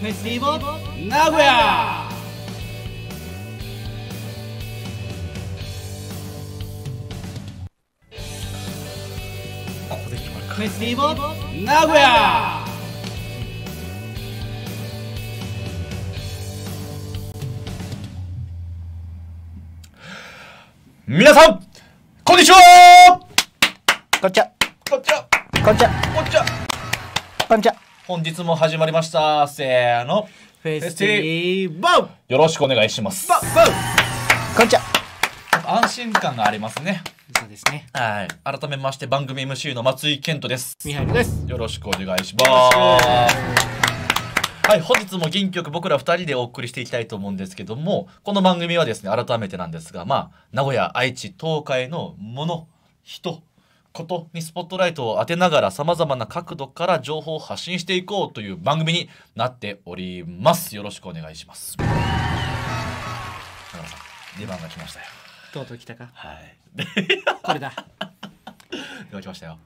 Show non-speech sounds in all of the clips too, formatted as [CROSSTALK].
フェスティボ名古屋フェスティボ名古屋皆さんこんにちはこんにちはこんにちはこんにちはこんにちはこんにちは本日も始まりましたせーのフェスティーバウよろしくお願いしますバウバウこんにちは安心感がありますねそうですねはい改めまして番組 MC の松井健人ですミハイルですよろしくお願いしますはい、本日も元気よく僕ら2人でお送りしていきたいと思うんですけどもこの番組はですね改めてなんですがまあ名古屋愛知東海のもの人ことにスポットライトを当てながら様々な角度から情報を発信していこうという番組になっておりますよろしくお願いします出番が来ましたよとうとう来たかはいこれだ出番来ましたよ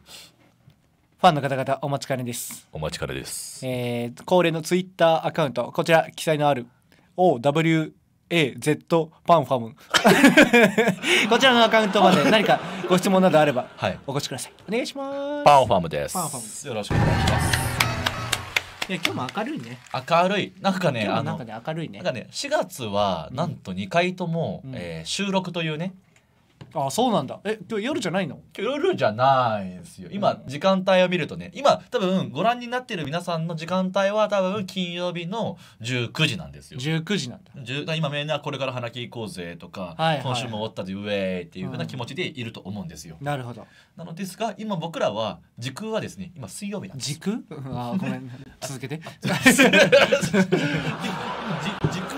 ファンの方々お待ちかねです。お待ちかねです。えー、恒例のツイッターアカウント、こちら記載のある OWAZ パンファム。[LAUGHS] こちらのアカウントまで何かご質問などあれば、はい、お越しください。お願いします。パオファームです。パンファムよろしくお願いします。いや今日も明るいね明るいなんかねあのなんかね明るいねなんかね4月はなんと2回とも、うん、えー、収録というねあそうなんだえ今日夜じゃないの夜じゃないですよ今、時間帯を見るとね今多分ご覧になってる皆さんの時間帯は多分金曜日の19時なんですよ19時なんだ今みんなこれから花木行こうぜとか、はいはい、今週も終わったでウェイっていうふうな気持ちでいると思うんですよ、うん、なるほどなのですが今僕らは時空はですね今水曜日なんです時空あごめん続けて時空 [LAUGHS]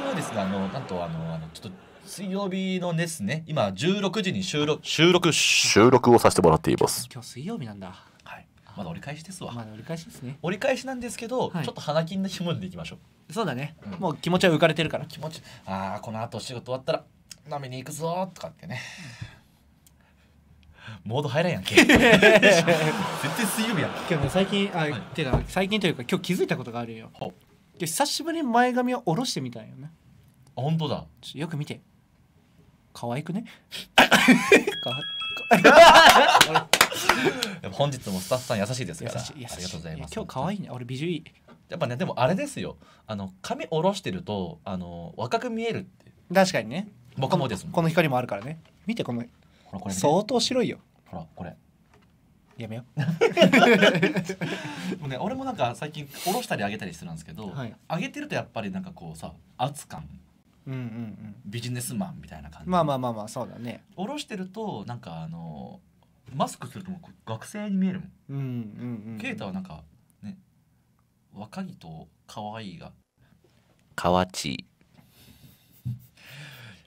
はですねあのなんとあのあのちょっと水曜日のですね、今16時に収録収録収録をさせてもらっています。今日水曜日なんだはい。まだ折り返しですわ。まだ折り返しですね折り返しなんですけど、はいちょっと鼻筋の紐でいきましょう。そうだね、もう気持ちは浮かれてるから気持ち、ああこの後仕事終わったら飲みに行くぞーとかってね。モード入らんやんけ。[LAUGHS] 絶対水曜日やん。今日ね最近あ、いてか最近というか今日気づいたことがあるよ今日久しぶりに前髪を下ろしてみたんよねあ本当だよく見て可愛くね [LAUGHS] 本日もスタッフさん優しいですからありがとうございます今日可愛いね俺美女いいやっぱねでもあれですよあの髪下ろしてるとあの若く見える確かにね僕もですこの光もあるからね見てこのほらこれ相当白いよほらこれやめよ [LAUGHS] もう、ね、俺もなんか最近下ろしたり上げたりするんですけど、上げてるとやっぱりなんかこうさ圧感うんうんうん、ビジネスマンみたいな感じまあまあまあまあそうだね下ろしてるとなんかあのマスクするともう学生に見えるもんうんうんうん、ケイタはなんかね若いと可愛いが河内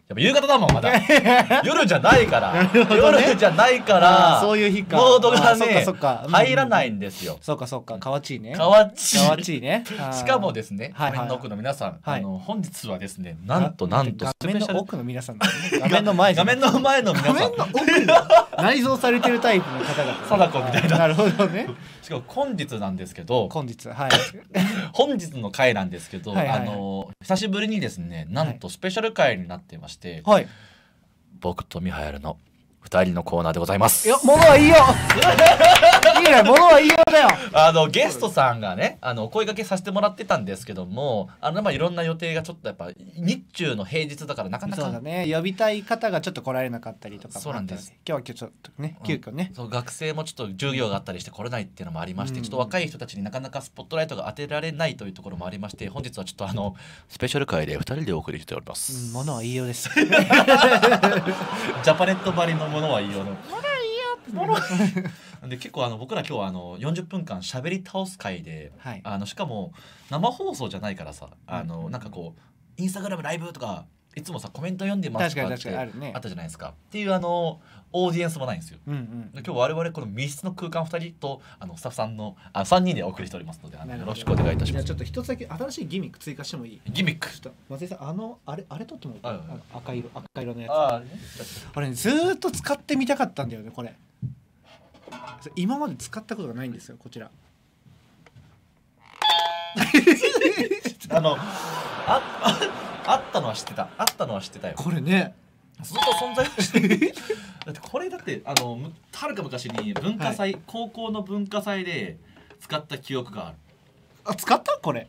やっぱ夕方だもんまだ [LAUGHS] 夜じゃないから、夜じゃないからそういう日かモードがね入らないんですよそうかそうかかわちいねかわちいかわちいねしかもですね画面の奥の皆さん、あの本日はですねなんとなんと画面の奥の皆さん、画面の前画面の前の皆さん画面の奥内蔵されてるタイプの方々貞子みたいななるほどねしかも本日なんですけど本日はい [LAUGHS] 本日の回なんですけど、あの久しぶりにですねなんとスペシャル回になってましてして、はい、僕とミハエルの二人のコーナーでございます。いや、物はいいよぐらい物は言いようだよあのゲストさんがねあのお声かけさせてもらってたんですけどもあのまあいろんな予定がちょっとやっぱ日中の平日だからなかなかそうだね呼びたい方がちょっと来られなかったりとかそうなんです今日はちょっとね急遽ね、うん、そう学生もちょっと授業があったりして来れないっていうのもありまして、うん、ちょっと若い人たちになかなかスポットライトが当てられないというところもありまして本日はちょっとあのスペシャル回で2人でお送りしております、うん、物は言いようです [LAUGHS] ジャパネットばりのものは言いようの [LAUGHS] で結構あの僕ら今日はあの40分間しゃべり倒す回で、はい、あのしかも生放送じゃないからさあのなんかこうインスタグラムライブとかいつもさコメント読んでますとかってあったじゃないですかっていうあのオーディエンスもないんですよ。うんうん、今日我々この密室の空間2人とあのスタッフさんのあ3人でお送りしておりますのであのよろしくお願いいたします。ちょっと一つだけ新しいギミック追加してもいいギミック松井さんあのあれあれ取っても赤色赤色のやつあ,、あれ、ね、ずっと使ってみたかったんだよねこれ。今まで使ったことがないんですよこちら [LAUGHS] あのああったのは知ってたあったのは知ってたよこれねずっと存在してだってこれだってあのはるか昔に文化祭、はい、高校の文化祭で使った記憶がある使ったこれ、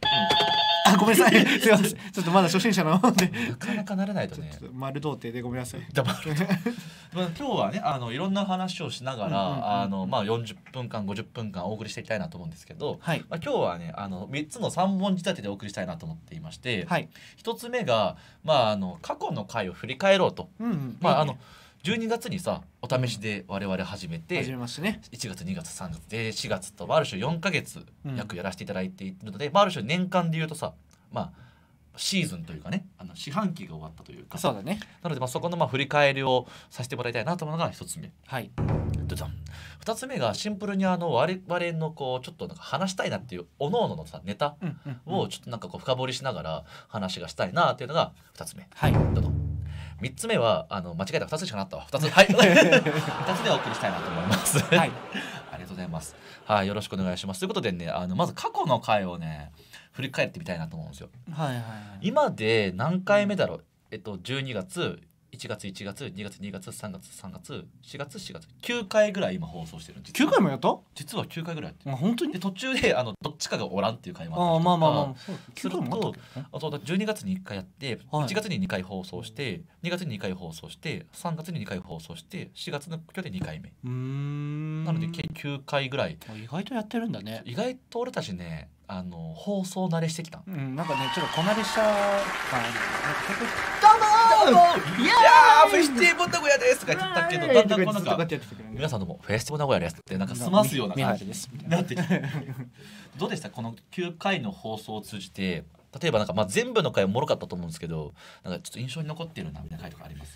うん、あごめんなさい [LAUGHS] すいませんちょっとまだ初心者なのでなかなかならないとね丸童貞でごめんなさい [LAUGHS] まあ今日はねあのいろんな話をしながら、うんうんうん、あのまあ40分間50分間お送りしていきたいなと思うんですけど、はい、まあ今日はねあの3つの3本仕立てでお送りしたいなと思っていまして、はい、1つ目がまああの過去の回を振り返ろうと、うんうん、まああの、いいね12月にさお試しで我々始めて、始めましたね1月2月3月で4月とある種4か月約やらせていただいているので、まあ、ある種年間でいうとさまあシーズンというかねあの四半期が終わったというかそうだねなのでまあそこのまあ振り返りをさせてもらいたいなと思うのが1つ目はい2つ目がシンプルにあの我々のこうちょっとなんか話したいなっていうおのおののさネタをちょっとなんかこう深掘りしながら話がしたいなっていうのが2つ目はいどうぞ三つ目はあの間違えた二つしかなったわ2つはい2 [LAUGHS] つでお送りしたいなと思いますはい [LAUGHS] ありがとうございますはいよろしくお願いしますということでねあのまず過去の回をね振り返ってみたいなと思うんですよはいはい、はい、今で何回目だろうえっと十二月1月1月2月2月3月3月4月4月9回ぐらい今放送してるんです9回もやった実は9回ぐらいやってる、まあ、本当にで途中であのどっちかがおらんっていう回もあったりとかあまあまあまあするとあと12月に1回やって、1月に2回放送して2月に2回放送して3月に2回放送して4月の今日で2回目なので計9回ぐらい意外とやってるんだね意外と俺たちねあの放送慣れしてきたうん、なんかね、ちょっとこなれした感あどうもーいやーフェスティブ名古屋ですとか言ってたけどだんだんこうなんか皆さんともフェスティブ名古屋ですってなんか済ますような感じです。なってきてどうでしたこの9回の放送を通じて例えばなんかまあ全部の回おもろかったと思うんですけどなんかちょっと印象に残ってるなみたいな回とかあります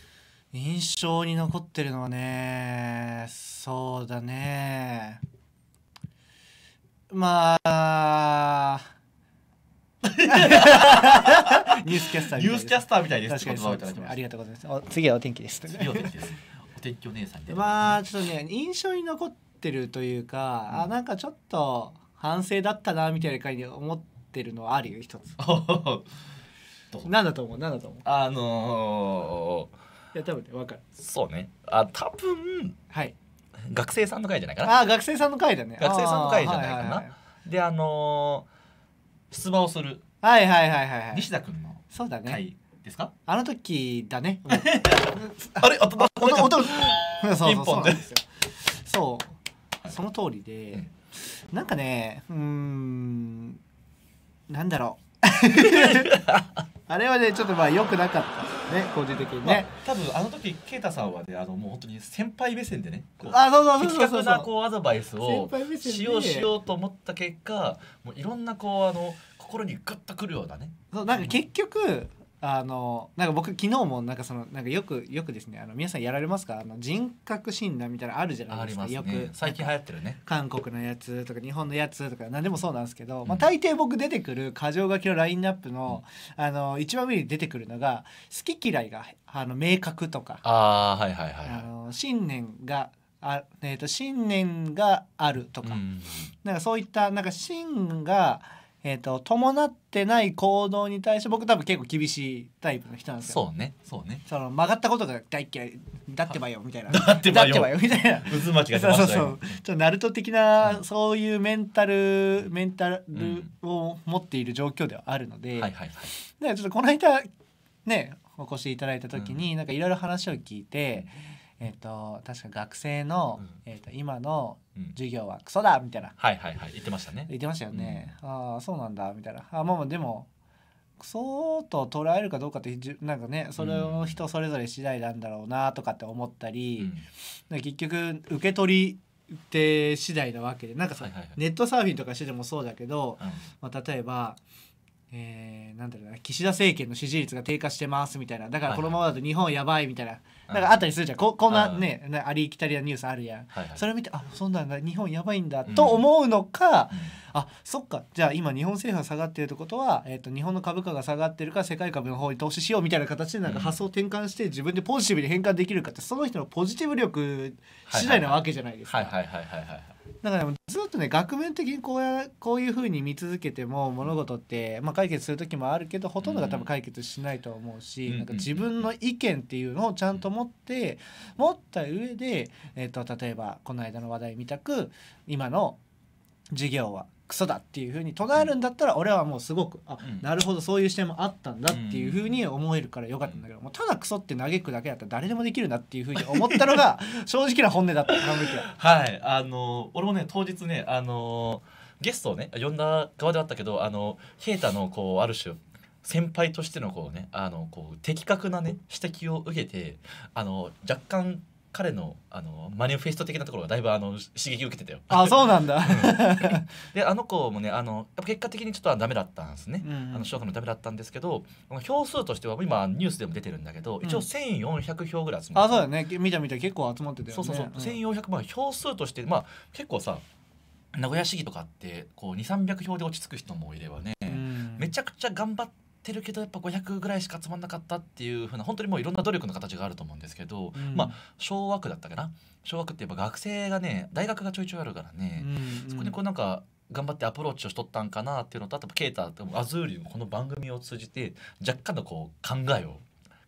印象に残ってるのはね、そうだね。まあ、ニュースキャスターニュースキャスターみたいです。ありがとうございます。お次はお天気です。お天気です。お天気お姉さんまあちょっとね印象に残ってるというか、あなんかちょっと反省だったなみたいな感じで思ってるのはあるよ一つ。[LAUGHS] なんだと思うなんだと思う。あのいや多分わかる。そうね。あ多分はい。学生さんの会じゃないかなあ学生さんの会だね学生さんの会じゃないかな、であのー、出馬をするはいはいはいはい西田君のそうだねですかあの時だね、う [LAUGHS] ん、あれ音音音一本でそう、はい、その通りで、うん、なんかねうんなんだろう [LAUGHS] あれはねちょっとまあ良くなかったね個人的にね、まあ、多分あの時啓太さんはねあのもう本当に先輩目線でねあそうそうそうそう的確なこうアドバイスをしようしようと思った結果もういろんなこうあの心にグッとくるようなねそうなんか結局、あのなんか僕昨日もなんかそのなんかよくよくですねあの皆さんやられますかあの人格診断みたいなあるじゃないですか、ね、よく最近流行ってるね韓国のやつとか日本のやつとか何でもそうなんですけど、うん、まあ、大抵僕出てくる箇条書きのラインナップのうん、あの一番上に出てくるのが好き嫌いがあの明確とかあ、はいはいはい、はい、あの信念があえーと、と信念があるとかうん、なんかそういったなんか信がえーと、伴ってない行動に対して僕多分結構厳しいタイプの人なんですよそうねそうねその曲がったことが大嫌いだってばよみたいなだってばよみたいな渦巻きが出ましたそうそうちょナルト的な、うん、そういうメンタルメンタルを持っている状況ではあるので、うん、はいはいはい、ちょっとこの間ねお越しいただいた時に、うん、なんかいろいろ話を聞いて、うんえっ、と確か学生の、えっ、と今の授業はクソだみたいな、はいはいはい言ってましたね言ってましたよね、ああそうなんだみたいなあまあまあでもクソと捉えるかどうかってなんかねそれを人それぞれ次第なんだろうなとかって思ったり、うん、結局受け取りって次第なわけでなんかさ、ネットサーフィンとかしててもそうだけど、うん、まあ、例えば。えー、なんだろうな岸田政権の支持率が低下してますみたいなだからこのままだと日本やばいみたいな、はいはいなんかあったりするじゃんここんなねありきたりなニュースあるやん、はいはい、それを見てあそんなんだ日本やばいんだ、と思うのか、うん、あそっかじゃあ今日本政府が下がってるってことは、えーと、日本の株価が下がってるから世界株の方に投資しようみたいな形でなんか発想転換して自分でポジティブに変換できるかってその人のポジティブ力次第なわけじゃないですか。だからずっとね額面的にこうやこういうふうに見続けても物事って、まあ、解決する時もあるけどほとんどが多分解決しないと思うし、うん、なんか自分の意見っていうのをちゃんと持って、うん、持った上で、えーと、例えばこの間の話題見たく今の授業はクソだっていうふうに唱えるんだったら俺はもうすごくあ、なるほどそういう視点もあったんだっていうふうに思えるからよかったんだけど、もうただクソって嘆くだけだったら誰でもできるなっていうふうに思ったのが [LAUGHS] 正直な本音だったはいあの俺もね当日ねあのゲストをね呼んだ側ではあったけどあの平太のこうある種先輩としてのこうねあのこう的確なね指摘を受けてあの若干彼のあのマニフェスト的なところがだいぶあの刺激を受けてたよ。あそうなんだ、うん、であの子もねあのやっぱ結果的にちょっとダメだったんですね、うんうん、あの小学のダメだったんですけど票数としては今ニュースでも出てるんだけど一応1400票ぐらい集まって、うん、あそうだね見た見た結構集まってたよね。そうそうそう、うん、1400ま票数としてまあ結構さ名古屋市議とかってこう2300票で落ち着く人もいればね、めちゃくちゃ頑張ってってるけどやっぱ500ぐらいしか集まんなかったっていうふうな本当にもういろんな努力の形があると思うんですけど、うん、まあ昭和区だったかな昭和区ってやっぱ学生がね大学がちょいちょいあるからね、うんうん、そこにこうなんか頑張ってアプローチをしとったんかなっていうのとあとケータとアズーリもこの番組を通じて若干のこう考えを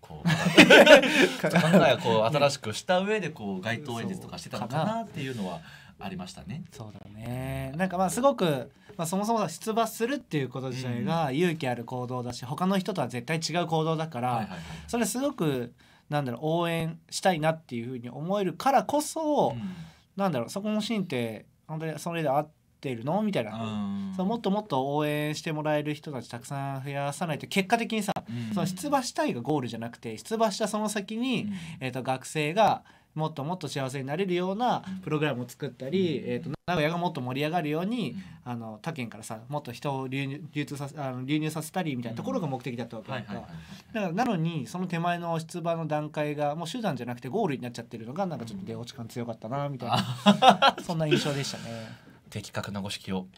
こう [LAUGHS] 考えをこう新しくした上でこう街頭演説とかしてたのかなっていうのは。ありましたね。そうだねなんかまあすごく、まあ、そもそも出馬するっていうこと自体が勇気ある行動だし、うん、他の人とは絶対違う行動だから、はいはいはい、それすごくなんだろう応援したいなっていうふうに思えるからこそ、うん、なんだろうそこのシーンって本当にそれであって。てるのみたいなそうもっともっと応援してもらえる人たちたくさん増やさないと結果的にさ、うん、その出馬したいがゴールじゃなくて出馬したその先に、うん、えーと学生がもっともっと幸せになれるようなプログラムを作ったり、えー、と名古屋がもっと盛り上がるように、あの他県からさもっと人を流流通させあの流入させたりみたいなところが目的だったわけだからかなのにその手前の出馬の段階がもう手段じゃなくてゴールになっちゃってるのがなんかちょっと出落ち感強かったなみたいな、そんな印象でしたね。[LAUGHS] 的確なご指揮を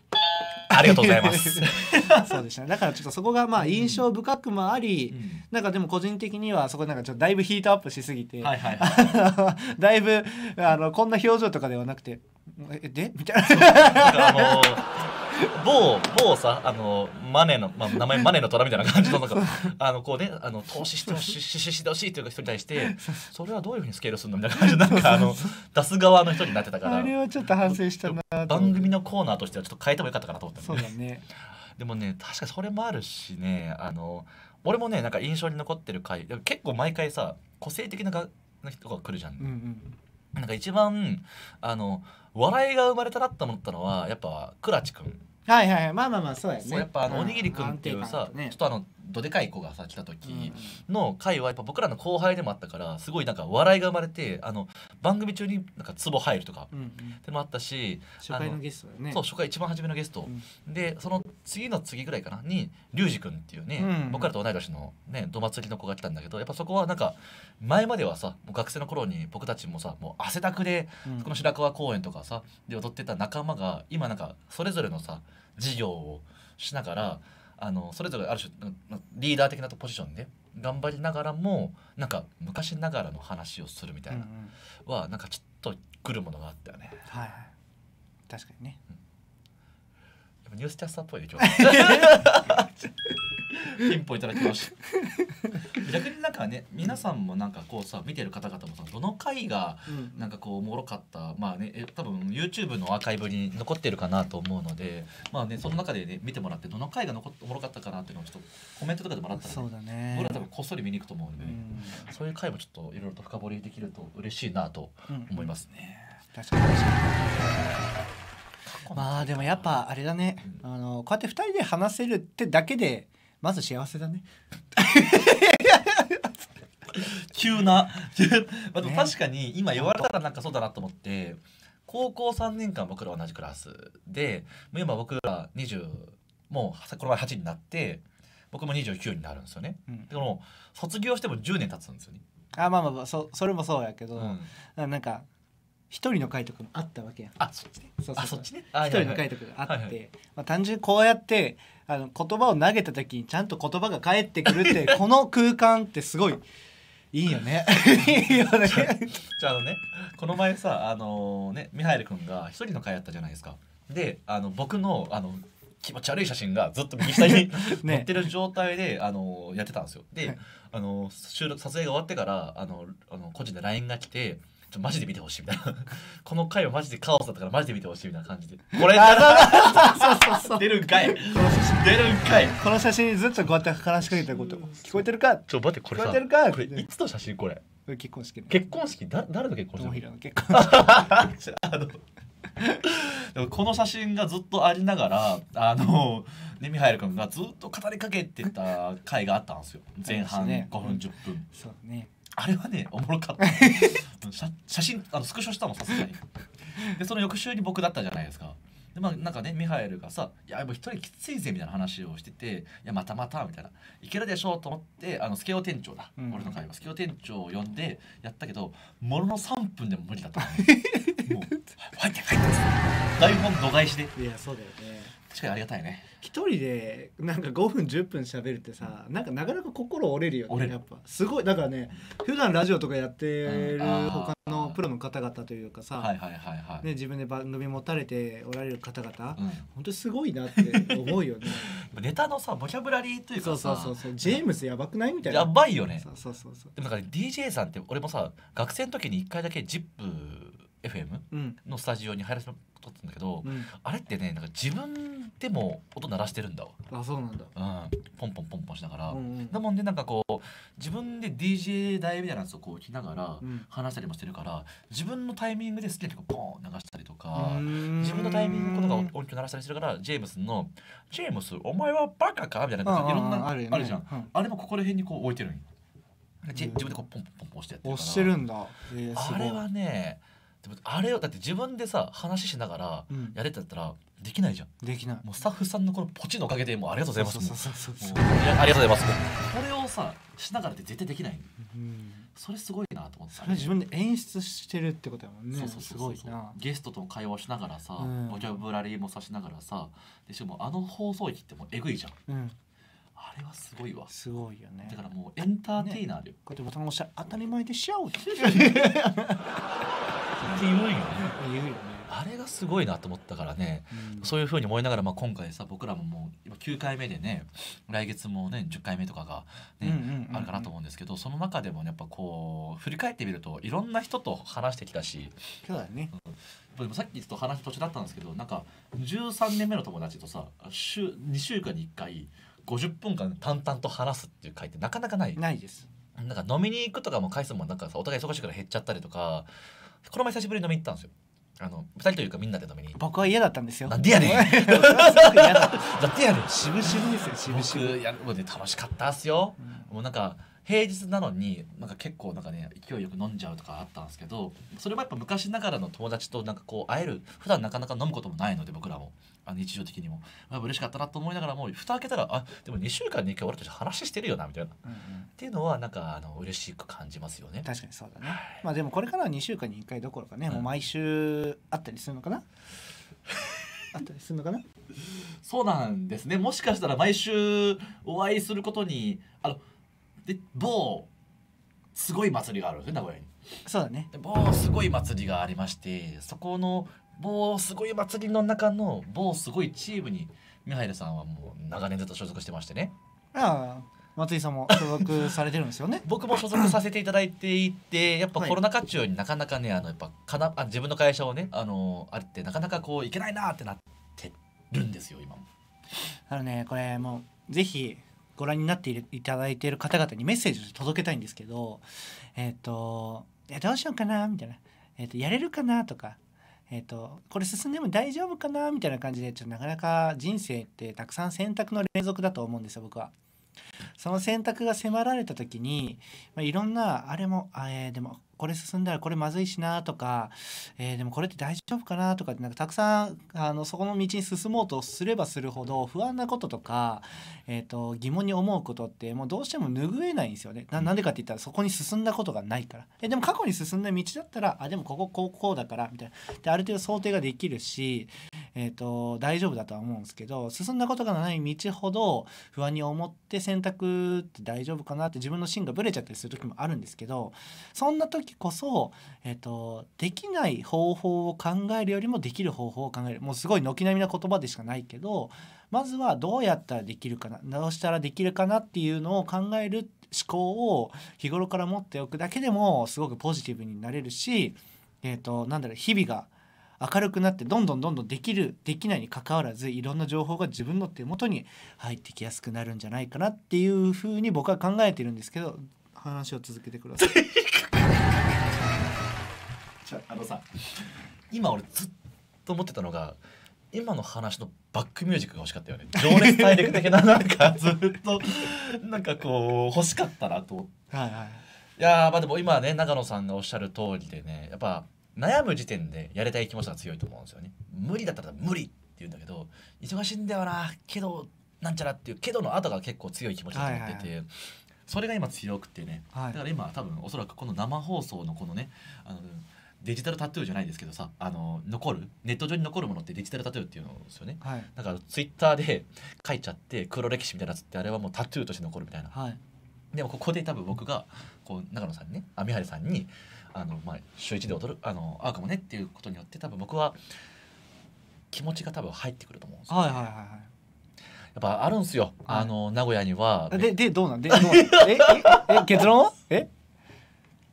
ありがとうございます [LAUGHS] そうですねだからちょっとそこがまあ印象深くもあり、うん、なんかでも個人的にはそこなんかちょっとだいぶヒートアップしすぎて、はいはい、はい、[LAUGHS] だいぶあのこんな表情とかではなくて「えで?」みたいな。なあのー某某さあのマネーの、まあ、名前 [LAUGHS] マネーの虎みたいな感じのなんかあのこうねあの投資してほしいしてほしいという人に対してそれはどういうふうにスケールするのみたいな感じでなんかあの出す側の人になってたからあれはちょっと反省したな番組のコーナーとしてはちょっと変えてもよかったかなと思ったそうだねでもね確かそれもあるしねあの俺もねなんか印象に残ってる回結構毎回さ個性的な人が来るじゃん。うんうん、なんか一番あの笑いが生まれたなと思ったのはやっぱ倉地君。はいはいはいまあまあまあそうやねそうやっぱあのおにぎりくんっていうさ、ね、ちょっとあのどでかい子がさ来た時の回はやっぱ僕らの後輩でもあったからすごいなんか笑いが生まれてあの番組中になんかツボ入るとかでもあったし、初回のゲストだよねそう初回一番初めのゲスト、でその次の次ぐらいかなにリュウジ君っていうね、僕らと同い年のねど祭りの子が来たんだけどやっぱそこはなんか前まではさ学生の頃に僕たちもさもう汗だくで、この白川公園とかさで踊ってた仲間が今なんかそれぞれのさ事業をしながら、うんあのそれぞれある種リーダー的なポジションで頑張りながらもなんか昔ながらの話をするみたいな、うん、はなんかちょっと来るものがあったよね。はい、確かにね、うん、ニュースキャスターっぽいね今日。[LAUGHS] ピンポンいただきました逆になんかね皆さんもなんかこうさ見てる方々もさどの回がなんかこうおもろかったまあね多分 YouTube のアーカイブに残ってるかなと思うのでまあねその中でね見てもらってどの回が残おもろかったかなっていうのをちょっとコメントとかでもらったら、ね、そうだね僕ら多分こっそり見に行くと思うんで、うん、そういう回もちょっといろいろと深掘りできると嬉しいなと思いますね、うん、確かに確かにまあでもやっぱあれだね、うん、あのこうやって2人で話せるってだけでまず幸せだね急なまあ、ね、確かに今言われたらなんかそうだなと思って高校3年間僕ら同じクラスで今僕ら20もうこの前8になって僕も29になるんですよね、うん、でも卒業しても10年経つんですよねあまあまあそそれもそうやけど、うん、なんか一人の回とかもあったわけやんあそっちねそうそうそっちね一人の回とかがあって、まあ、単純にこうやってあの言葉を投げた時にちゃんと言葉が返ってくるって [LAUGHS] この空間ってすごいいいよね [LAUGHS] いいよねじゃあのねこの前さあのー、ねミハイル君が一人の会やったじゃないですかであの僕のあの気持ち悪い写真がずっと右下に [LAUGHS] 載ってる状態で、あのやってたんですよで、はい、あのー、収録撮影が終わってからあのあの個人で LINE が来て「とマジで見てほしいみたいな [LAUGHS] この回はマジでカオスだったからマジで見てほしいみたいな感じでこれ出るんかい出るんかいこの写真ずっとこうやって話しかけたこと聞こえてるかちょ待ってこれ聞こえてるかこれいつの写真これ結婚式結婚式だ誰の結婚式の結婚式 [LAUGHS] あのでもこの写真がずっとありながらあの、ね、ミハイル君がずっと語りかけてた回があったんですよ前半5分10分、ねうん、そうねあれはねおもろかった [LAUGHS] 写写真あのスクショしたのさすがにでその翌週に僕だったじゃないですかでまあなんかねミハエルがさ「いやもう一人きついぜ」みたいな話をしてて「いやまたまた」みたいな「いけるでしょ」うと思ってあのスケオ店長だ、うん、俺の会話スケオ店長を呼んでやったけどものの3分でも無理だった [LAUGHS] もう「入って入って」台本度外しでいやそうだよね確かにありがたいね一人でなんか5分10分喋るってさ、なんかなかなか心折れるよねやっぱすごいだからね普段ラジオとかやってる他のプロの方々というかさ、はいはいはいはい、ね、自分で番組持たれておられる方々、うん、本当にすごいなって思うよね [LAUGHS] ネタのさボキャブラリーというかそうそうそうそうジェームスやばくないみたいなやばいよねそうそうそうそうでもだから DJ さんって俺もさ学生の時に1回だけ ZIP FM のスタジオに入らせてもらったんだけど、うん、あれってねなんか自分でも音鳴らしてるんだわあそうなんだ、うん、ポンポンポンポンしながら、うんうん、なもんでなんかこう自分で DJ 台みたいなやつをこう着ながら話したりもしてるから、自分のタイミングで好きな曲ポン流したりとか自分のタイミングのとが音響鳴らしたりしてるからジェームスの「ジェームスお前はバカか?」みたいなないろんなある,、じゃん、うん、あれもここら辺にこう置いてるん自分でこうポンポンポン押してやってるから押してるんだ、えー、あれはねでもあれをだって自分でさ話しながらやれってったらできないじゃん、できないもうスタッフさんのこのポチのおかげでもうありがとうございますそうそうそうそうそうういやありがとうございますこれをさしながらって絶対できないうんそれすごいなと思ってそれ自分で演出してるってことやもんねそうそうそうそうすごいなゲストと会話をしながらさ、うんボキャブラリーもさしながらさでしかもあの放送域ってもうえぐいじゃんうんあれはすごいわすごいよねだからもうエンターテイナーで、こうやってボタン押したら当たり前でしちゃおうって言うよね言うよねあれがすごいなと思ったからね、うん、そういうふうに思いながら、まあ、今回さ僕らももう今9回目でね来月もね10回目とかがね、あるかなと思うんですけどその中でも、ね、やっぱこう振り返ってみるといろんな人と話してきたしそうだね、うん、さっきちょっと話途中だったんですけどなんか13年目の友達とさ週2週間に1回50分間淡々と話すっていう回ってなかなかないないですなんか飲みに行くとかも回数もなんかさお互い忙しくら減っちゃったりとかこの前久しぶりに飲み行ったんですよあの2人というかみんなで飲みに僕は嫌だったんですよなんでやねんなんでやねん渋々ですよ渋々いやもうね楽しかったっすよ、うん、もうなんか平日なのになんか結構なんかね勢いよく飲んじゃうとかあったんですけどそれもやっぱ昔ながらの友達となんかこう会える普段なかなか飲むこともないので僕らもあ日常的にも、まあ、嬉しかったなと思いながらもう蓋開けたらあでも2週間に1回俺たち話してるよなみたいな、うんうん、っていうのはなんかあの嬉しく感じますよね確かにそうだね、はい、まあでもこれからは2週間に1回どころかね、うん、もう毎週あったりするのかな [LAUGHS] あったりするのかなそうなんですねもしかしたら毎週お会いすることにあので某すごい祭りがあるんですね名古屋に。そうだね某すごい祭りがありましてそこの某すごい祭りの中の某すごいチームにミハイルさんはもう長年ずっと所属してましてねああ松井さんも所属されてるんですよね [LAUGHS] 僕も所属させていただいていてやっぱコロナ禍中になかなかねあのやっぱかなあ自分の会社をねあのあれってなかなかこういけないなってなってるんですよ今も。あのねこれもうぜひご覧になっていただいている方々にメッセージを届けたいんですけどえっ、ー、と「どうしようかな」みたいな「えーと、とやれるかな」とかえーと、これ進んでも大丈夫かなみたいな感じでちょっとなかなか人生ってたくさん選択の連続だと思うんですよ僕は。その選択が迫られた時に、まあ、いろんなあれもあえー、でもこれ進んだらこれまずいしなとか、えー、でもこれって大丈夫かなとかってなんかたくさんあのそこの道に進もうとすればするほど不安なこととか、えーと、疑問に思うことってもうどうしても拭えないんですよね。なんでかって言ったらそこに進んだことがないから。えでも過去に進んだ道だったらあでもこここうこうだからみたいなである程度想定ができるし、えーと、と大丈夫だとは思うんですけど進んだことがない道ほど不安に思って選択って大丈夫かなって自分の芯がぶれちゃったりする時もあるんですけどそんな時時こそ、えっと、できない方法を考えるよりもできる方法を考えるもうすごい軒並みな言葉でしかないけどまずはどうやったらできるかなどうしたらできるかなっていうのを考える思考を日頃から持っておくだけでもすごくポジティブになれるし、えっと、なんだろう日々が明るくなってどんどんどんどんできるできないにかかわらずいろんな情報が自分の手元に入ってきやすくなるんじゃないかなっていうふうに僕は考えてるんですけど話を続けてください。[LAUGHS] あのさ今俺ずっと思ってたのが今の話のバックミュージックが欲しかったよね情熱大陸的な [LAUGHS] なんかずっとなんかこう欲しかったなと思って、はいはい、いやまあでも今ね長野さんがおっしゃる通りでねやっぱ悩む時点でやりたい気持ちが強いと思うんですよね無理だったら無理って言うんだけど忙しいんだよなけどなんちゃらっていうけどの後が結構強い気持ちだと思ってて、それが今強くてね、はい、だから今多分おそらくこの生放送のこのねあのデジタルタトゥーじゃないですけどさあの残るネット上に残るものってデジタルタトゥーっていうのですよね、はい、だからツイッターで書いちゃって黒歴史みたいなやつってあれはもうタトゥーとして残るみたいな、はい、でもここで多分僕がこう長野さんにね網原さんにあの、まあ、週一で踊るあのああかもねっていうことによって多分僕は気持ちが多分入ってくると思うんですよ、ね、はいはいはいはいやっぱあるんすよ。はい、あの名古屋には。で、で、どうなんで、どうなんえ、え、え、結論。え、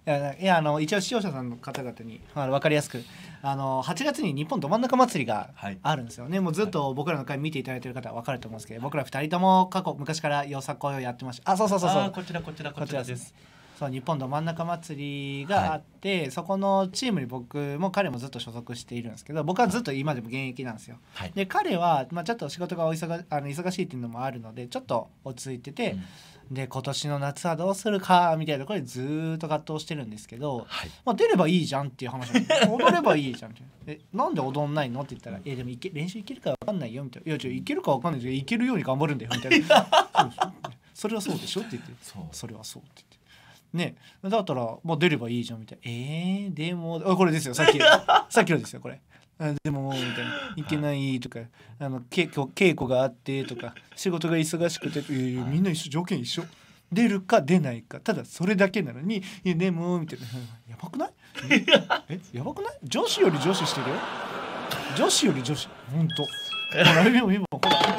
やいやあの一応視聴者さんの方々に、まあ、分かりやすくあの8月に日本ど真ん中祭りがあるんですよね、はい、もうずっと僕らの回見ていただいてる方は分かると思うんですけど、はい、僕ら2人とも過去昔からよさこいをやってましたあそうそうそうそうこちらこちらこちらですそう日本ど真ん中祭りがあって、はい、そこのチームに僕も彼もずっと所属しているんですけど僕はずっと今でも現役なんですよ。はい、で彼は、まあ、ちょっと仕事がお忙あの忙しいっていうのもあるのでちょっと落ち着いてて、うん、で今年の夏はどうするかみたいなところでずっと葛藤してるんですけど、はい、まあ、出ればいいじゃんっていう話踊ればいいじゃんって [LAUGHS] えなんで踊んないのって言ったら「えでもいけ練習いけるか分かんないよ」みたいな「いやちょいけるか分かんないけどいけるように頑張るんだよ」みたいな「[LAUGHS] それはそうでしょ」って言って「それはそう」って言って。ねだったら、まあ、出ればいいじゃんみたいな「えー、でもあ」これですよさっき [LAUGHS] さっきのですよこれ。でもみたいな「いけない」とか「あの稽古稽古があって」とか「仕事が忙しくて」いやいやみんな一緒条件一緒。出るか出ないかただそれだけなのに「いやでも」みたいな「やばくないえやばくない女子より女子してるよ女子より女子ほんと」[LAUGHS] ほら見も見も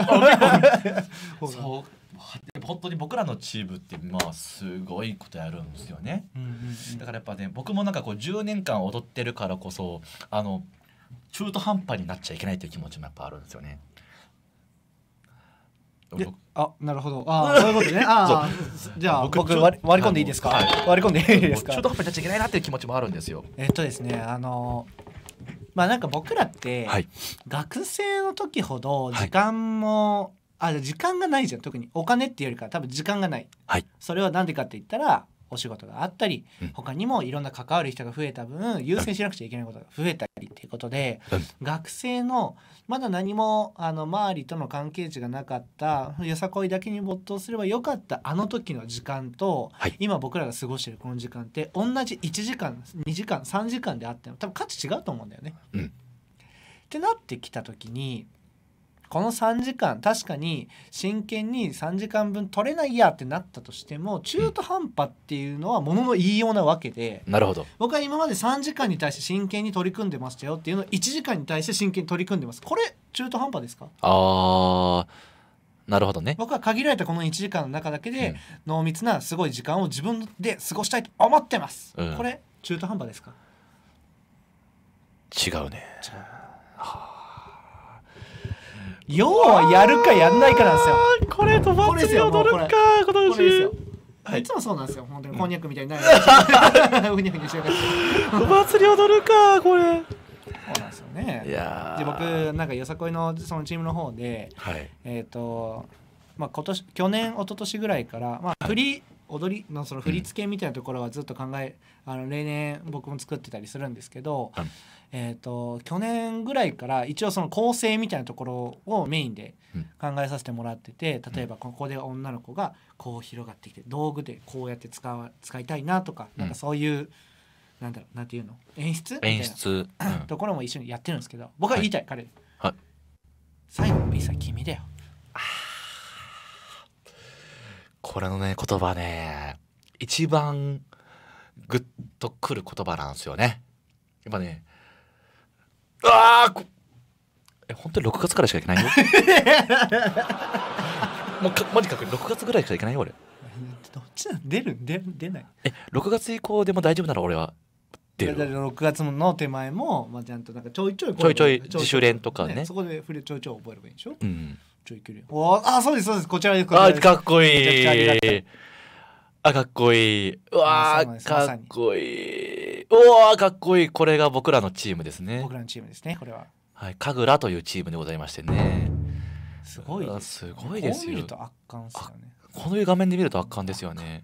ほらほら [LAUGHS] 本当に僕らのチームってまあすごいことやるんですよね、だからやっぱね僕もなんかこう10年間踊ってるからこそあの中途半端になっちゃいけないという気持ちもやっぱあるんですよね。あなるほどあそういうことねあじゃあ僕割り込んでいいですか、はい、割り込んでいいですか中途半端になっちゃいけないなっていう気持ちもあるんですよ。えっとですねあのまあなんか僕らって、はい、学生の時ほど時間も、はいあ時間がないじゃん特にお金っていうよりか多分時間がない、はい、それは何でかって言ったらお仕事があったり、うん、他にもいろんな関わる人が増えた分優先しなくちゃいけないことが増えたりっていうことで、うん、学生のまだ何もあの周りとの関係値がなかったよさこいだけに没頭すればよかったあの時の時間と、はい、今僕らが過ごしてるこの時間って同じ1時間2時間3時間であっても多分価値違うと思うんだよね。うん、ってなってきた時にこの3時間確かに真剣に3時間分取れないやってなったとしても中途半端っていうのはものの言いようなわけで、なるほど僕は今まで3時間に対して真剣に取り組んでましたよっていうのを1時間に対して真剣に取り組んでますこれ中途半端ですかあーなるほどね僕は限られたこの1時間の中だけで濃密なすごい時間を自分で過ごしたいと思ってます、うんこれ中途半端ですか違うね違う4はやるかやんないかなんですよこれとばっちり踊るか今年はい、いつもそうなんですよ本当にこんにゃくみたいになるうにゃふにゃしやがっており踊るかこれそうなんですよねいやで僕なんかよさこいのそのチームの方で、はい、えっ、とまあ今年去年一昨年ぐらいからまあ振り、はい、踊りのその振り付けみたいなところはずっと考え、うん、あの例年僕も作ってたりするんですけど、うん、えーと、去年ぐらいから一応その構成みたいなところをメインで考えさせてもらってて、うん、例えばここで女の子がこう広がってきて道具でこうやって使わ使いたいなとか、うん、なんかそういうなんだろうなんていうの演出演出、うん、ところも一緒にやってるんですけど僕は言いたい、はい、彼、はい、最後の B さん君だよこれのね言葉ね一番グッとくる言葉なんですよねやっぱねあこえ本当に6月からしか行けないよ [LAUGHS] もうかマジか認6月ぐらいしか行けないよ俺どっちなの出る出出ないえ6月以降でも大丈夫なら俺は出るら6月の手前も、まあ、ちゃんとなんかちょいちょいちょいちょい自主練とかねそこで触れちょいちょい覚えればいいでしょうんちょい距離おあそうですそうですこちらですこあかっこいめあいあかっこいいうわーかっこいいおおかっこいいこれが僕らのチームですね僕らのチームですねこれははい神楽というチームでございましてねすごいすごいですよこう画面で見ると圧巻ですよね。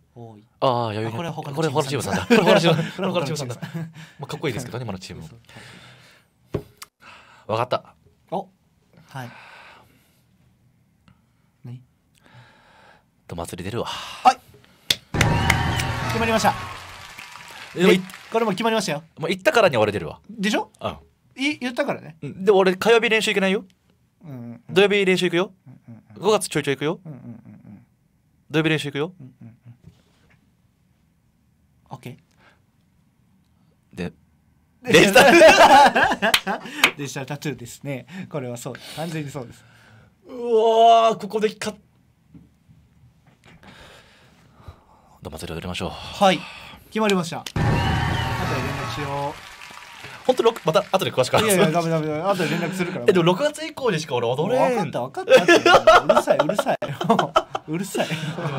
ああ、やゆこれホラチームさんだ。これホラチームさんだ。[LAUGHS] かっこいいですけどね、[LAUGHS] 今のチーム。わかった。お、はい。何？と祭り出るわ。はい。決まりました。これも決まりましたよもう行ったからには俺出るわでしょうんい言ったからねで俺火曜日練習行けないよ、うんうんうん土曜日練習行くよ、5月ちょいちょい行くよ、うんうんうん土曜日練習行くよ、うん OK でデジタルデジタルタトゥーですねこれはそう完全にそうですうわーここでかどうもそれを取りましょうはい決まりましたしよう本当また後で詳しく話すいやいやダメダメダメ後で連絡するからえでも6月以降にしか俺踊れ分かった分かったうるさいうるさいうるさい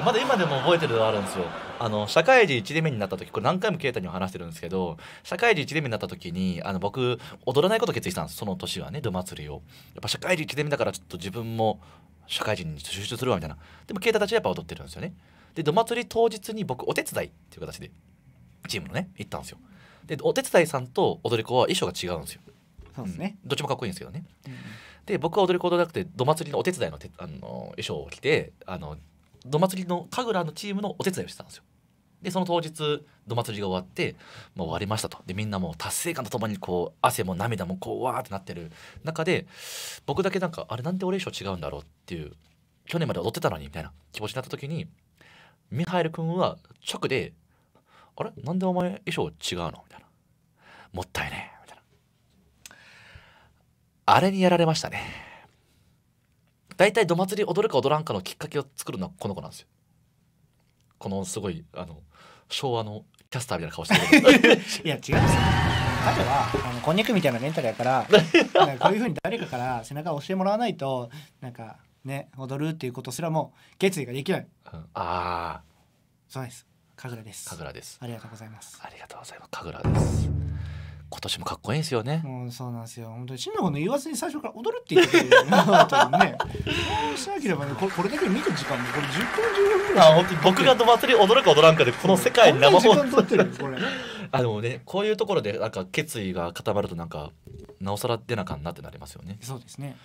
まだ今でも覚えてるのあるんですよあの社会人1年目になった時これ何回も啓太に話してるんですけど社会人1年目になった時にあの僕踊らないこと決意したんですその年はねど祭りをやっぱ社会人1年目だからちょっと自分も社会人に集中するわみたいなでも啓太たちはやっぱ踊ってるんですよねでど祭り当日に僕お手伝いっていう形でチームのね行ったんですよでお手伝いさんと踊り子は衣装が違うんですよそうですね、うん、どっちもかっこいいんですけどね、うん、で僕は踊り子じゃなくて土祭りのお手伝いのてあの衣装を着てあの土祭りの神楽のチームのお手伝いをしてたんですよでその当日土祭りが終わってもう終わりましたとでみんなもう達成感とともにこう汗も涙もこうわーってなってる中で僕だけなんかあれなんで俺衣装違うんだろうっていう去年まで踊ってたのにみたいな気持ちになった時にミハエル君は直であれなんでお前衣装違うのみたいな。もったいねみたいな。あれにやられましたね。大体、ど祭り踊るか踊らんかのきっかけを作るのはこの子なんですよ。このすごい、あの、昭和のキャスターみたいな顔してる。[LAUGHS] いや、違うんですよ。彼はあのこんにゃくみたいなメンタルやから [LAUGHS] かこういうふうに誰かから背中を押してもらわないとなんかね踊るっていうことすらも決意ができない、うん、ああそうです神楽です神楽ですありがとうございますありがとうございます神楽です今年もかっこいいですよね。もうそうなんですよ。本当に新郎の言わずに最初から踊るって言ってるね。ね。そうしなければね、これこれだけ見る時間もこれ十分十分ぐらい。あ、本当に僕がど祭り踊るか踊らんかでこの世界に生放送。これ。[LAUGHS] あでもね、こういうところでなんか決意が固まるとなんかなおさら出なかんなってなりますよね。そうですね。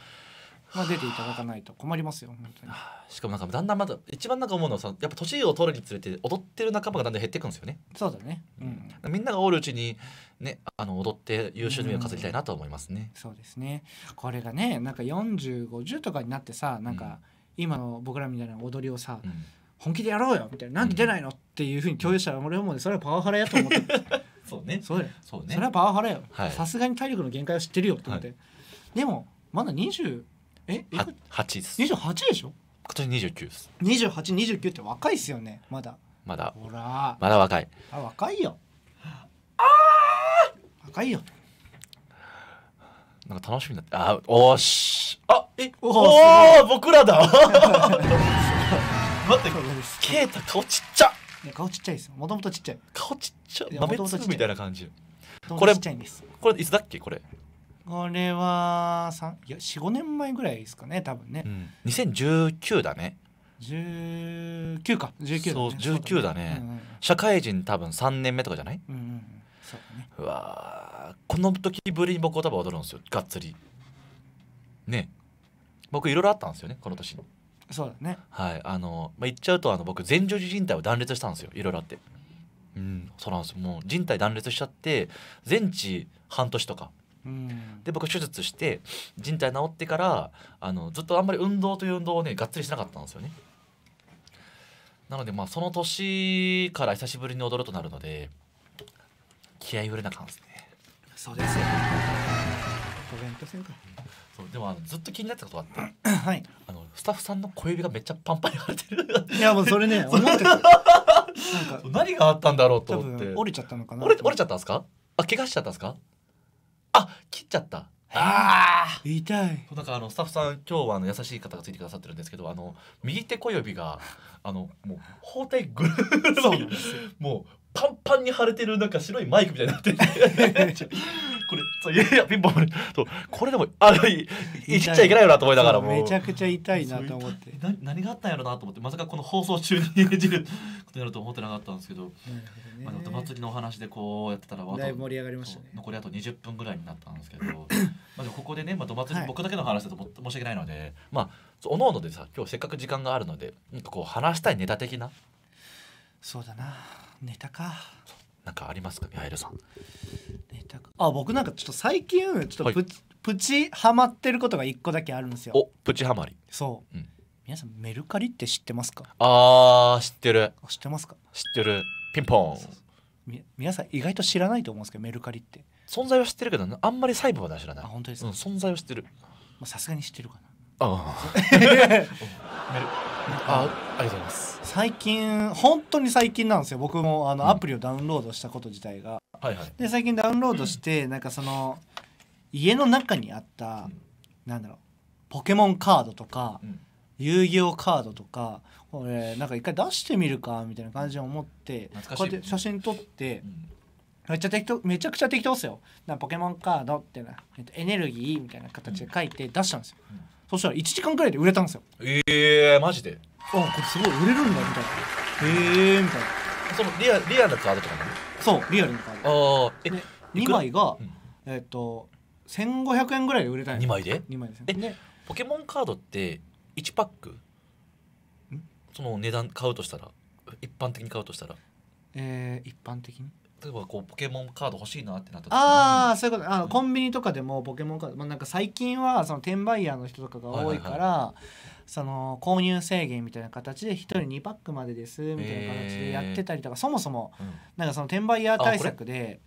まあ、出ていただかないと困りますよ本当にしかもなんかだんだんまだ一番なんか思うのはさやっぱ年を取るにつれて踊ってる仲間がだんだん減っていくんですよねそうだね、うんみんながおるうちにねあの踊って優秀な目を飾りたいなと思いますね、うん、そうですねこれがねなんか4050とかになってさなんか、今の僕らみたいな踊りをさ、本気でやろうよみたいななんで出ないの、っていうふうに共有したら俺はもう、ね、それはパワハラやと思って [LAUGHS] そうねそうねそれはパワハラよさすがに体力の限界を知ってるよって思って、はい、でもまだ20え八です二十八でしょ今年二十九です二十八二十九って若いっすよねまだまだほらまだ若いあ若いよああ。若いよなんか楽しみになってあおしあえおお僕らだ [LAUGHS] 待ってケイタ顔ちっちゃ顔ちっちゃいですもともとちっちゃい顔ちっちゃ豆粒みたいな感じこれこれいつだっけこれこれは3いや45年前ぐらいですかね多分ね、うん、2019だね19か19だねそう19だね、うんう社会人多分3年目とかじゃない、うん、そうね、うわこの時ぶりに僕は多分踊るんですよがっつりね僕いろいろあったんですよねこの年にそうだねはいあの、まあ、言っちゃうとあの僕前十字靭帯を断裂したんですよいろいろあってうんそうなんですもう靭帯断裂しちゃって全治半年とかで僕手術して人体治ってからあのずっとあんまり運動という運動をねがっつりしなかったんですよね。なのでまあその年から久しぶりに踊るとなるので気合いぶれな感じですね。そうですよ。そうでもあのずっと気になってたことがあって、[COUGHS] はい、あのスタッフさんの小指がめっちゃパンパンに腫れてる。いやもうそれね [LAUGHS] 思ってた。[LAUGHS] なんか何があったんだろうと思って。折れちゃったのかな。折れ折れちゃったんですか？あ怪我しちゃったんですか？あ切っちゃったああ痛いなんかあのスタッフさん今日はあの優しい方がついてくださってるんですけどあの右手小指があのもう包帯ぐるっともうパンパンに腫れてるなんか白いマイクみたいになってて [LAUGHS] これそういやいやピンポンとこれでもあのいいじっちゃいけないよなと思いながらもめちゃくちゃ痛いなと思ってな何があったんやろうなと思ってまさかこの放送中に演じることになると思ってなかったんですけどまあ、お祭りのお話でこうやってたらだいぶ盛り上がりました、ね、残りあと20分ぐらいになったんですけど [LAUGHS] まあでもここでね、まあ、ど祭り僕だけの話だと、はい、申し訳ないのでまあおのおのでさ今日せっかく時間があるのでんこう話したいネタ的なそうだなネタかなんかありますかミハイルさんネタかあ僕なんかちょっと最近ちょっとプはい、プチハマってることが一個だけあるんですよおプチハマりそう、うん、皆さんメルカリって知ってますかあー知ってる知ってますか知ってるピンポンみ皆さん意外と知らないと思うんですけどメルカリって存在は知ってるけどあんまり細部は知らないあ本当ですか、うん、存在は知ってるさすがに知ってるかなああ [LAUGHS] あありがとうございます最近本当に最近なんですよ僕もあのアプリをダウンロードしたこと自体が、はいはい、で最近ダウンロードして、うん、なんかその家の中にあった、うん、なんだろうポケモンカードとか、うん、遊戯王カードとかこれなんか一回出してみるかみたいな感じで思って、ね、こうやって写真撮って、うん、めっちゃ適当めちゃくちゃ適当っすよなポケモンカードってなエネルギーみたいな形で書いて出したんですよ、そしたら1時間くらいで売れたんですよええー、マジであこれすごい売れるんだみたいなへえー、みたいなそのリアリアルなカードとかねそうリアルなカードああえ2枚が、うん、えっ、と1500円ぐらいで売れたんや2枚で ?2 枚ですねえポケモンカードって1パックその値段買うとしたら一般的に買うとしたらえー、一般的に例えばこうポケモンカード欲しいなってなった時ああそういうことあの、うん、コンビニとかでもポケモンカード、まあ、なんか最近はその転売ヤーの人とかが多いから、はいはいはい、その購入制限みたいな形で1人2パックまでですみたいな形でやってたりとか、そもそも、なんかその転売ヤー対策で。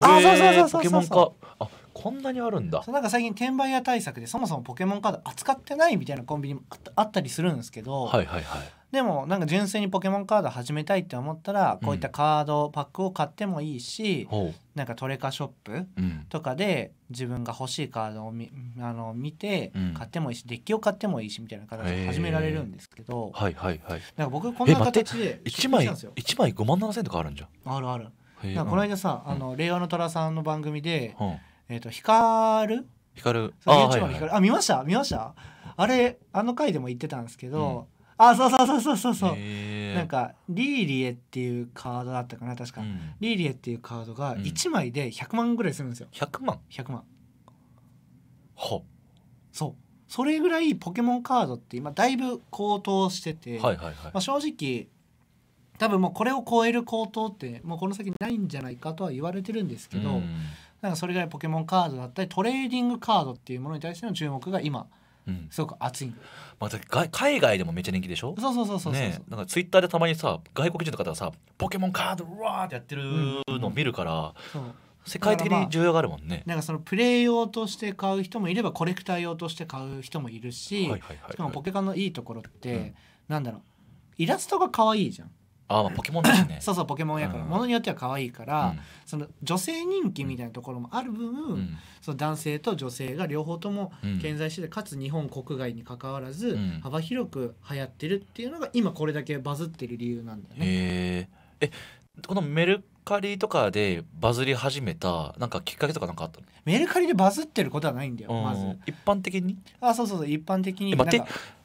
あ、そうそうそうそうそうポケモンカあこんなにあるんだそうなんか最近転売屋対策でそもそもポケモンカード扱ってないみたいなコンビニもあったりするんですけど、はいはいはい、でもなんか純粋にポケモンカード始めたいって思ったら、こういったカードパックを買ってもいいし、うん、なんかトレカショップとかで自分が欲しいカードをみあの見て買ってもいいし、デッキを買ってもいいしみたいな形で始められるんですけど、はいはいはいなんか僕こんな形で1枚1枚5万7千とかあるんじゃあるあるなんかこの間さ、あの令和の虎さんの番組で、えっ、と光る光るあ,、はいあ見ました見ましたあれあの回でも言ってたんですけど、あそうそうそうそうそうそう、なんかリーリエっていうカードだったかな確か、うん、リーリエっていうカードが1枚で100万ぐらいするんですよ、うん、100万 ?100 万はそうそれぐらいポケモンカードって今だいぶ高騰してて、はいはいはいまあ、正直多分もうこれを超える高騰ってもうこの先ないんじゃないかとは言われてるんですけど、うん、なんかそれぐらいポケモンカードだったりトレーディングカードっていうものに対しての注目が今すごく熱い、まあ、海外でもめっちゃ人気でしょそうそうそうそうね、なんかツイッターでたまにさ外国人の方がさポケモンカードうわーってやってるのを見るから、世界的に重要があるもんね、なんかそのプレイ用として買う人もいればコレクター用として買う人もいるししかもポケカのいいところって、うなんだろうイラストが可愛いじゃんああポケモンだしね [COUGHS] そうそうポケモンやから、も、の、によっては可愛いから、うん、その女性人気みたいなところもある分、うん、その男性と女性が両方とも健在してて、かつ日本国外にかかわらず、幅広く流行ってるっていうのが今これだけバズってる理由なんだよね。えこのメルカリとかでバズり始めたなんかきっかけとかなんかあったのメルカリでバズってることはないんだよ、まず一般的にあそうそうそう一般的に、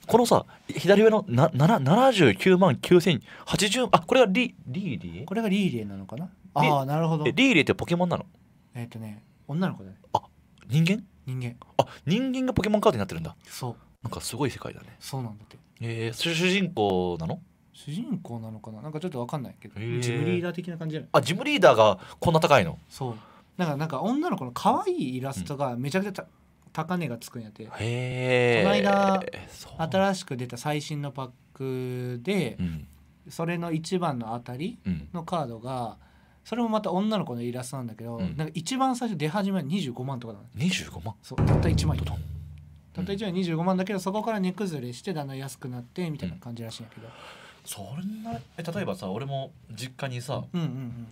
このさ左上のなな79万9080あこれがリリーリーこれがリーリーなのかなああなるほどリーリーってポケモンなのえっ、ー、とね女の子だねあ人間人間あ人間がポケモンカードになってるんだそうなんかすごい世界だねそうなんだってえー、主人公なの主人公なのかななんかちょっと分かんないけど、えー、ジムリーダー的な感じなの。あジムリーダーがこんな高いのそうなんかなんか女の子の可愛いイラストがめちゃくちゃ、うん、高値がつくんやってこの間新しく出た最新のパックで、うん、それの一番のあたりのカードが、それもまた女の子のイラストなんだけど、うん、なんか一番最初出始めは25万とかだね25万そうたった1万たった1万25万だけどそこから値崩れしてだんだん安くなってみたいな感じらしいんやけど。うんそんなえ例えばさ俺も実家にさ、うんうん